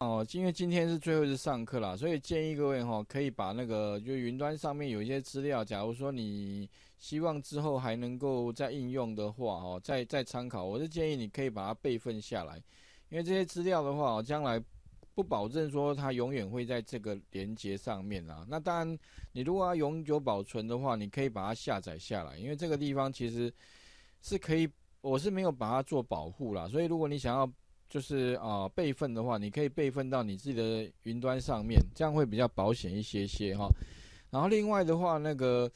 哦，因为今天是最后一次上课啦，所以建议各位哈，可以把那个就云端上面有一些资料，假如说你希望之后还能够再应用的话，哦，再再参考，我是建议你可以把它备份下来，因为这些资料的话，将来不保证说它永远会在这个连接上面啊。那当然，你如果要永久保存的话，你可以把它下载下来，因为这个地方其实是可以，我是没有把它做保护啦，所以如果你想要。就是啊，备份的话，你可以备份到你自己的云端上面，这样会比较保险一些些哈。然后另外的话，那个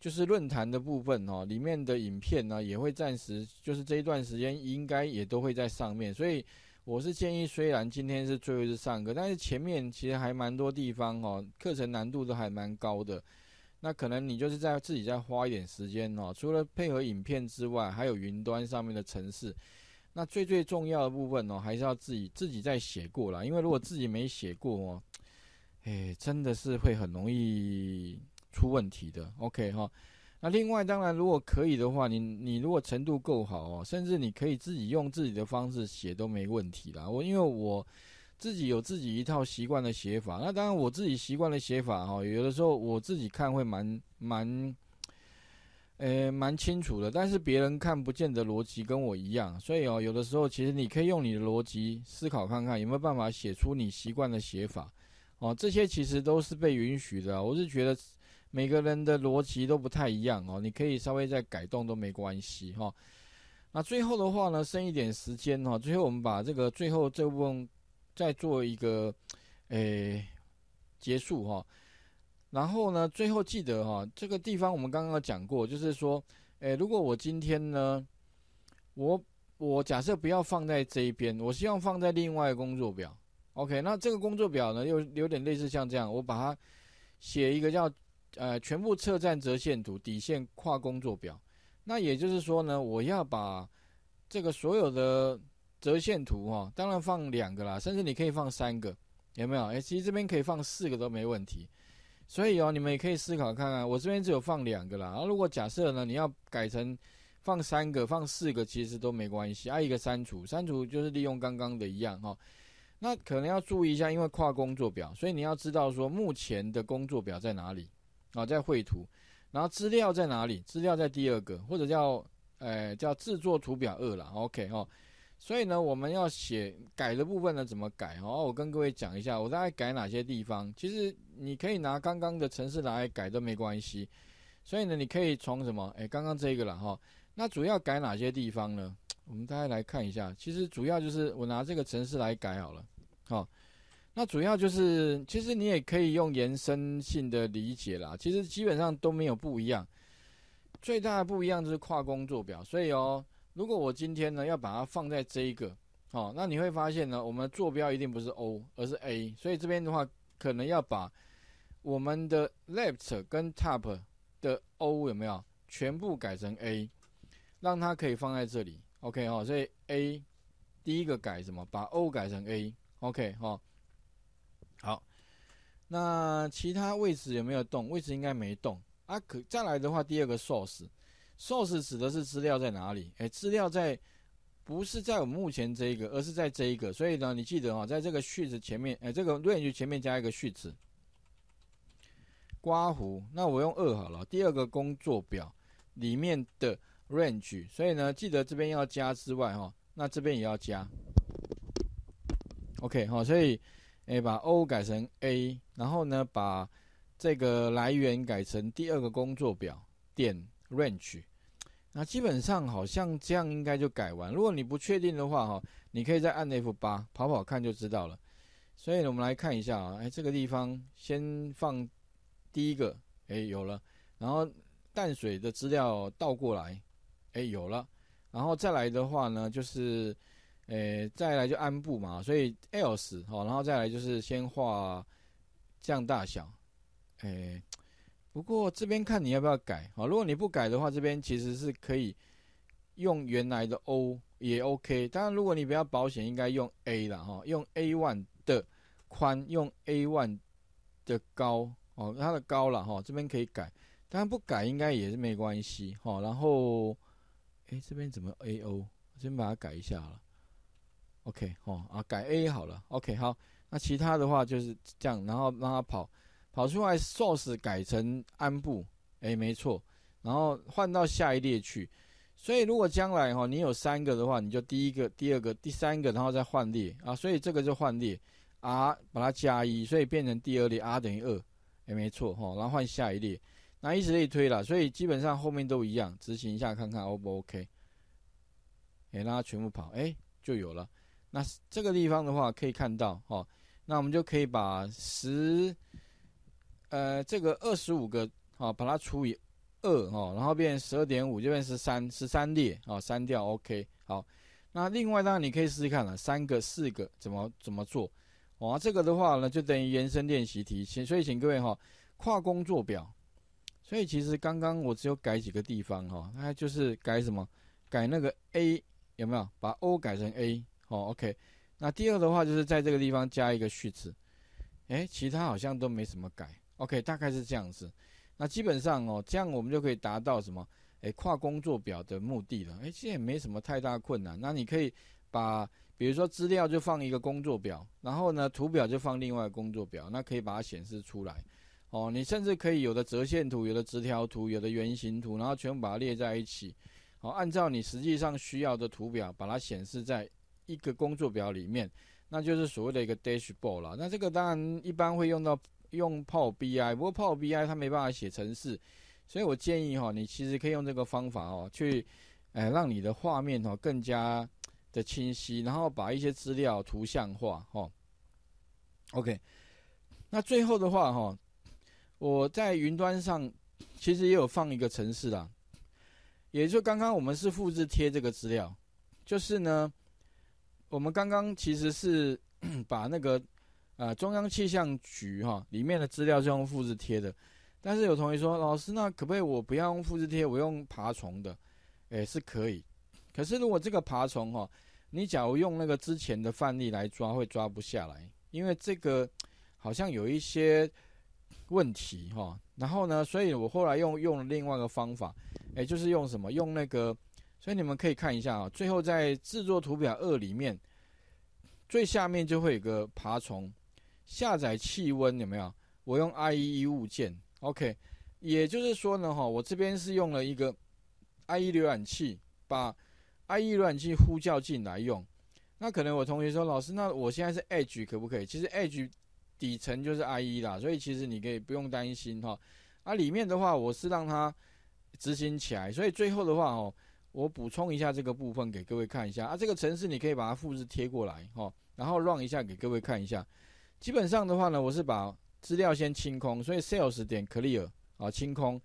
就是论坛的部分哦，里面的影片呢也会暂时，就是这一段时间应该也都会在上面。所以我是建议，虽然今天是最后一次上课，但是前面其实还蛮多地方哦，课程难度都还蛮高的。那可能你就是在自己再花一点时间哦，除了配合影片之外，还有云端上面的程式。那最最重要的部分呢，还是要自己自己再写过来。因为如果自己没写过哦，哎，真的是会很容易出问题的。OK 哈，那另外当然如果可以的话，你你如果程度够好哦，甚至你可以自己用自己的方式写都没问题啦。我因为我自己有自己一套习惯的写法，那当然我自己习惯的写法哈，有的时候我自己看会蛮蛮。诶，蛮清楚的，但是别人看不见的逻辑跟我一样，所以哦，有的时候其实你可以用你的逻辑思考看看，有没有办法写出你习惯的写法，哦，这些其实都是被允许的。我是觉得每个人的逻辑都不太一样哦，你可以稍微再改动都没关系哈。那最后的话呢，剩一点时间哈，最后我们把这个最后这部分再做一个诶结束哈。然后呢？最后记得哈，这个地方我们刚刚讲过，就是说，哎，如果我今天呢，我我假设不要放在这一边，我希望放在另外工作表。OK，那这个工作表呢，又有点类似像这样，我把它写一个叫，呃，全部侧站折线图底线跨工作表。那也就是说呢，我要把这个所有的折线图哈，当然放两个啦，甚至你可以放三个，有没有？哎，其实这边可以放四个都没问题。所以哦，你们也可以思考看看，我这边只有放两个啦。然后如果假设呢，你要改成放三个、放四个，其实都没关系。啊，一个删除，删除就是利用刚刚的一样哈。那可能要注意一下，因为跨工作表，所以你要知道说目前的工作表在哪里啊，在绘图。然后资料在哪里？资料在第二个，或者叫呃叫制作图表二了。OK 哦。所以呢，我们要写改的部分呢，怎么改哦，我跟各位讲一下，我大概改哪些地方。其实你可以拿刚刚的程式来改都没关系。所以呢，你可以从什么？哎，刚刚这个了哈。那主要改哪些地方呢？我们大家来看一下。其实主要就是我拿这个程式来改好了。好，那主要就是，其实你也可以用延伸性的理解啦。其实基本上都没有不一样。最大的不一样就是跨工作表。所以哦。如果我今天呢要把它放在这一个，好，那你会发现呢，我们的坐标一定不是 O，而是 A，所以这边的话，可能要把我们的 left 跟 top 的 O 有没有全部改成 A，让它可以放在这里。OK 哈，所以 A 第一个改什么？把 O 改成 A。OK 哈，好，那其他位置有没有动？位置应该没动啊。可再来的话，第二个 source。source 指的是资料在哪里？哎，资料在不是在我们目前这一个，而是在这一个。所以呢，你记得啊，在这个序子前面，哎，这个 range 前面加一个序子。刮胡，那我用二好了。第二个工作表里面的 range，所以呢，记得这边要加之外哈，那这边也要加。OK 哈，所以哎，把 O 改成 A，然后呢，把这个来源改成第二个工作表点 range。那基本上好像这样应该就改完。如果你不确定的话，哈，你可以再按 F 八跑跑看就知道了。所以呢，我们来看一下啊，哎，这个地方先放第一个，哎，有了。然后淡水的资料倒过来，哎，有了。然后再来的话呢，就是，诶，再来就安布嘛。所以 else 哦，然后再来就是先画降大小，诶。不过这边看你要不要改啊？如果你不改的话，这边其实是可以用原来的 O 也 OK。当然，如果你比较保险，应该用 A 了哈。用 A one 的宽，用 A one 的高哦，它的高了哈。这边可以改，但不改应该也是没关系哈。然后，哎，这边怎么 A O？先把它改一下了。OK，哦啊，改 A 好了。OK，好，那其他的话就是这样，然后让它跑。跑出来 source 改成安布，哎，没错。然后换到下一列去。所以如果将来哈，你有三个的话，你就第一个、第二个、第三个，然后再换列啊。所以这个就换列 r 把它加一，所以变成第二列 r 等于二，也没错哈。然后换下一列，那以此类推了。所以基本上后面都一样。执行一下看看，O 不 OK？哎，让它全部跑，哎，就有了。那这个地方的话可以看到哈，那我们就可以把十。呃，这个二十五个，哦，把它除以二，哈，然后变十二点五，就变十三，十三列，啊，删掉，OK，好。那另外当然你可以试试看了，三个、四个怎么怎么做，哦，这个的话呢，就等于延伸练习题，请所以请各位哈，跨工作表。所以其实刚刚我只有改几个地方，哈，那就是改什么？改那个 A 有没有？把 O 改成 A，哦，OK。那第二的话就是在这个地方加一个序次，哎，其他好像都没什么改。OK，大概是这样子，那基本上哦，这样我们就可以达到什么，哎，跨工作表的目的了。哎，这也没什么太大困难。那你可以把，比如说资料就放一个工作表，然后呢，图表就放另外工作表，那可以把它显示出来。哦，你甚至可以有的折线图，有的直条图，有的圆形图，然后全部把它列在一起。哦，按照你实际上需要的图表，把它显示在一个工作表里面，那就是所谓的一个 dashboard 了。那这个当然一般会用到。用 Power BI，不过 Power BI 它没办法写程式，所以我建议哈，你其实可以用这个方法哦，去，哎，让你的画面哦更加的清晰，然后把一些资料图像化哦。OK，那最后的话哈，我在云端上其实也有放一个程式啦，也就刚刚我们是复制贴这个资料，就是呢，我们刚刚其实是 把那个。啊，中央气象局哈里面的资料是用复制贴的，但是有同学说，老师那可不可以我不要用复制贴，我用爬虫的，哎，是可以。可是如果这个爬虫哈，你假如用那个之前的范例来抓，会抓不下来，因为这个好像有一些问题哈。然后呢，所以我后来用用了另外一个方法，哎，就是用什么用那个，所以你们可以看一下啊，最后在制作图表二里面，最下面就会有个爬虫。下载气温有没有？我用 IE 物件，OK。也就是说呢，哈，我这边是用了一个 IE 浏览器，把 IE 浏览器呼叫进来用。那可能我同学说，老师，那我现在是 Edge 可不可以？其实 Edge 底层就是 IE 啦，所以其实你可以不用担心哈。啊，里面的话我是让它执行起来，所以最后的话，哦，我补充一下这个部分给各位看一下。啊，这个城市你可以把它复制贴过来哈，然后 run 一下给各位看一下。基本上的话呢，我是把资料先清空，所以 Sales 点 Clear 啊清空，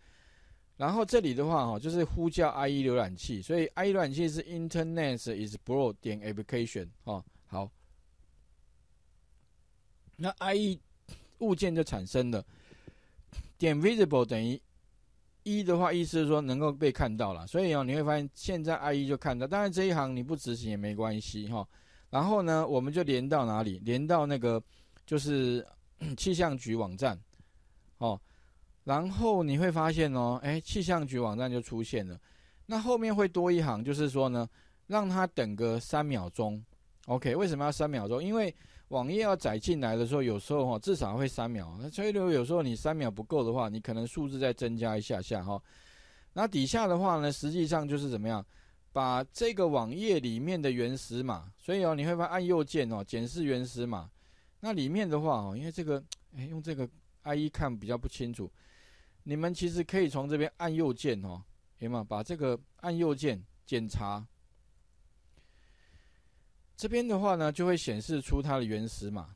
然后这里的话哈，就是呼叫 IE 浏览器，所以 IE 浏览器是 Internet is Bro 点 Application 哦，好，那 IE 物件就产生了，点 Visible 等于一的话，意思是说能够被看到了，所以哦，你会发现现在 IE 就看到，当然这一行你不执行也没关系哈，然后呢我们就连到哪里，连到那个。就是 气象局网站哦，然后你会发现哦，哎，气象局网站就出现了。那后面会多一行，就是说呢，让它等个三秒钟。OK，为什么要三秒钟？因为网页要载进来的时候，有时候哈，至少会三秒。那所以，如果有时候你三秒不够的话，你可能数字再增加一下下哈。那底下的话呢，实际上就是怎么样，把这个网页里面的原始码，所以哦，你会发现按右键哦，检视原始码。那里面的话哦，因为这个，哎，用这个 IE 看比较不清楚。你们其实可以从这边按右键哦，哎嘛，把这个按右键检查。这边的话呢，就会显示出它的原始码。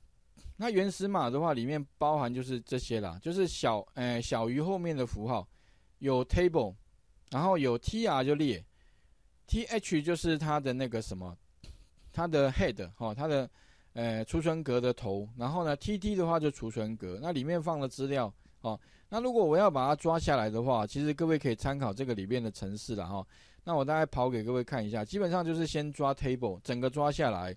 那原始码的话，里面包含就是这些啦，就是小，哎，小于后面的符号有 table，然后有 tr 就列，th 就是它的那个什么，它的 head 哈，它的。呃，储存格的头，然后呢，T T 的话就储存格，那里面放了资料，哦，那如果我要把它抓下来的话，其实各位可以参考这个里面的程式了哈。那我大概跑给各位看一下，基本上就是先抓 table 整个抓下来，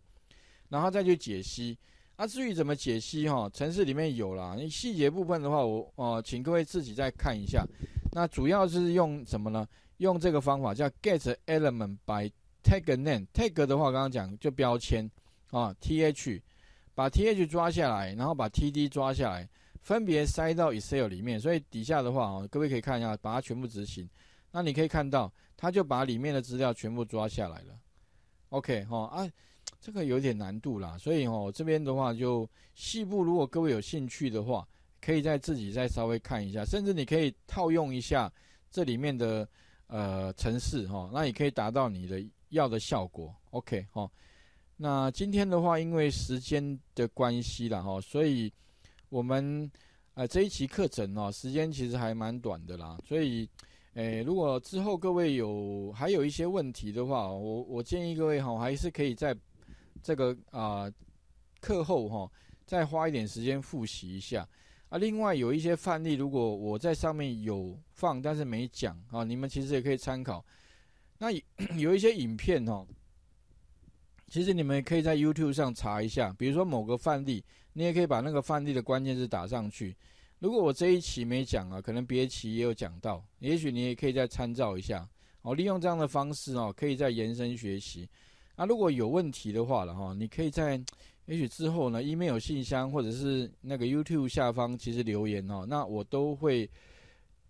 然后再去解析。那至于怎么解析哈，程式里面有啦，你细节部分的话，我哦，请各位自己再看一下。那主要是用什么呢？用这个方法叫 get element by tag name。tag 的话刚刚讲就标签。啊，th 把 th 抓下来，然后把 td 抓下来，分别塞到 excel 里面。所以底下的话，啊，各位可以看一下，把它全部执行。那你可以看到，它就把里面的资料全部抓下来了。OK，哈啊，这个有点难度啦。所以哦，这边的话就细部，如果各位有兴趣的话，可以再自己再稍微看一下，甚至你可以套用一下这里面的呃程式哈，那也可以达到你的要的效果。OK，哈。那今天的话，因为时间的关系了哈，所以我们呃这一期课程哦，时间其实还蛮短的啦。所以，诶，如果之后各位有还有一些问题的话，我我建议各位哈，还是可以在这个啊课后哈，再花一点时间复习一下。啊，另外有一些范例，如果我在上面有放，但是没讲啊，你们其实也可以参考。那有 一些影片哈。其实你们可以在 YouTube 上查一下，比如说某个范例，你也可以把那个范例的关键字打上去。如果我这一期没讲啊，可能别期也有讲到，也许你也可以再参照一下。哦，利用这样的方式哦，可以再延伸学习。那如果有问题的话了哈，你可以在也许之后呢，email 信箱或者是那个 YouTube 下方其实留言哦，那我都会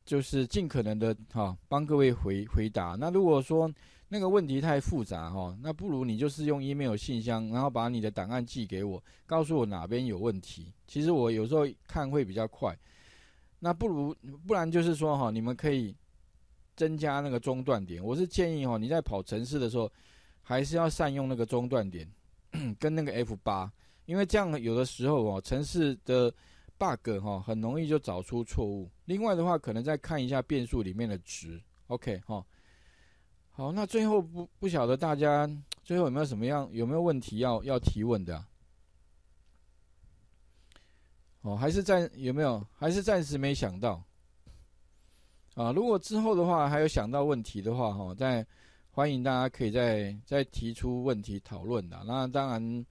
就是尽可能的哈帮各位回回答。那如果说，那个问题太复杂哈，那不如你就是用 email 信箱，然后把你的档案寄给我，告诉我哪边有问题。其实我有时候看会比较快。那不如，不然就是说哈，你们可以增加那个中断点。我是建议哈，你在跑城市的时候，还是要善用那个中断点 跟那个 F 八，因为这样有的时候哦，城市的 bug 哈，很容易就找出错误。另外的话，可能再看一下变数里面的值。OK 哈。好，那最后不不晓得大家最后有没有什么样有没有问题要要提问的？哦，还是暂有没有，还是暂时没想到。啊，如果之后的话还有想到问题的话，哈，再欢迎大家可以再再提出问题讨论的。那当然，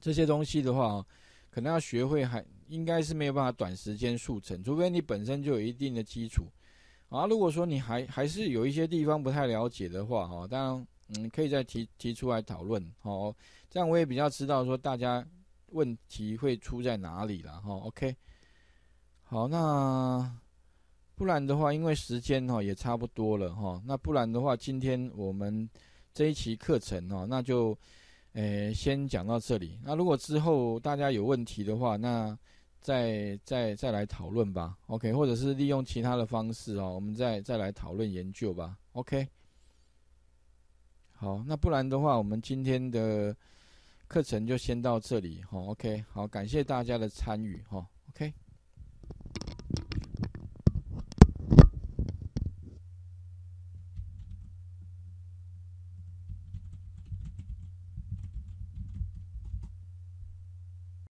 这些东西的话，可能要学会，还应该是没有办法短时间速成，除非你本身就有一定的基础。啊，如果说你还还是有一些地方不太了解的话，哈，当然，嗯，可以再提提出来讨论，好，这样我也比较知道说大家问题会出在哪里了，哈，OK，好，那不然的话，因为时间哈也差不多了，哈，那不然的话，今天我们这一期课程哈，那就诶先讲到这里，那如果之后大家有问题的话，那再再再来讨论吧，OK，或者是利用其他的方式哦，我们再再来讨论研究吧，OK。好，那不然的话，我们今天的课程就先到这里哈，OK。好，感谢大家的参与哈，OK。